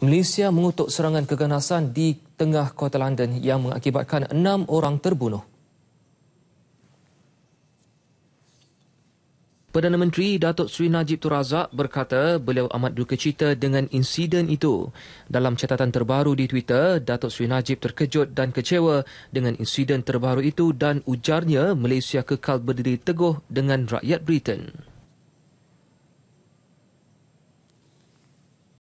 Malaysia mengutuk serangan keganasan di tengah kota London yang mengakibatkan enam orang terbunuh. Perdana Menteri Datuk Seri Najib Tun Razak berkata beliau amat duka cita dengan insiden itu. Dalam catatan terbaru di Twitter, Datuk Seri Najib terkejut dan kecewa dengan insiden terbaru itu dan ujarnya Malaysia kekal berdiri teguh dengan rakyat Britain.